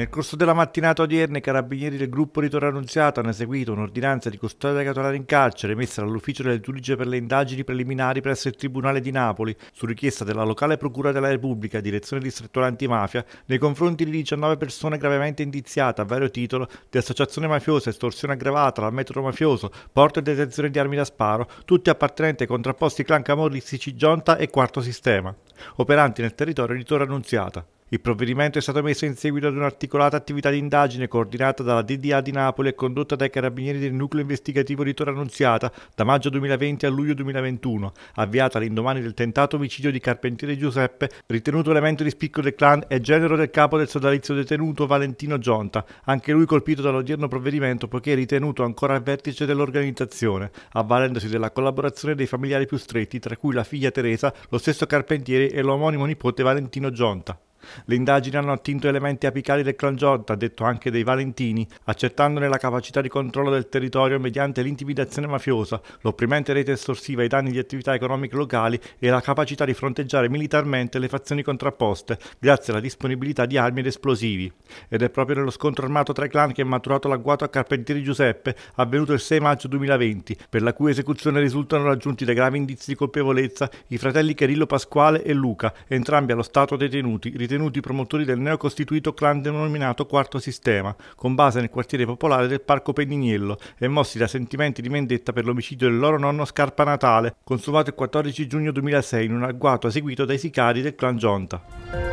Nel corso della mattinata odierna i carabinieri del gruppo di Torre Annunziata hanno eseguito un'ordinanza di custodia cautelare in carcere emessa dall'ufficio del giudice per le indagini preliminari presso il Tribunale di Napoli su richiesta della locale Procura della Repubblica, direzione distrettuale antimafia, nei confronti di 19 persone gravemente indiziate a vario titolo di associazione mafiosa, estorsione aggravata, dal metodo mafioso, porto e detenzione di armi da sparo, tutti appartenenti ai contrapposti clan camorristici Gionta e Quarto Sistema, operanti nel territorio di Torre Annunziata. Il provvedimento è stato messo in seguito ad un'articolata attività di indagine coordinata dalla DDA di Napoli e condotta dai carabinieri del nucleo investigativo di Torre Annunziata da maggio 2020 a luglio 2021, avviata all'indomani del tentato omicidio di Carpentiere Giuseppe, ritenuto elemento di spicco del clan e genero del capo del sodalizio detenuto Valentino Gionta, anche lui colpito dall'odierno provvedimento poiché ritenuto ancora al vertice dell'organizzazione, avvalendosi della collaborazione dei familiari più stretti, tra cui la figlia Teresa, lo stesso Carpentiere e l'omonimo nipote Valentino Gionta. Le indagini hanno attinto elementi apicali del clan Giorda, detto anche dei Valentini, accettandone la capacità di controllo del territorio mediante l'intimidazione mafiosa, l'opprimente rete estorsiva ai danni di attività economiche locali e la capacità di fronteggiare militarmente le fazioni contrapposte, grazie alla disponibilità di armi ed esplosivi. Ed è proprio nello scontro armato tra i clan che è maturato l'agguato a Carpentieri Giuseppe, avvenuto il 6 maggio 2020, per la cui esecuzione risultano raggiunti da gravi indizi di colpevolezza i fratelli Cherillo Pasquale e Luca, entrambi allo stato detenuti, ritenuti promotori del neocostituito clan denominato Quarto Sistema, con base nel quartiere popolare del Parco Penniniello e mossi da sentimenti di vendetta per l'omicidio del loro nonno Scarpa Natale, consumato il 14 giugno 2006 in un agguato eseguito dai sicari del clan Gionta.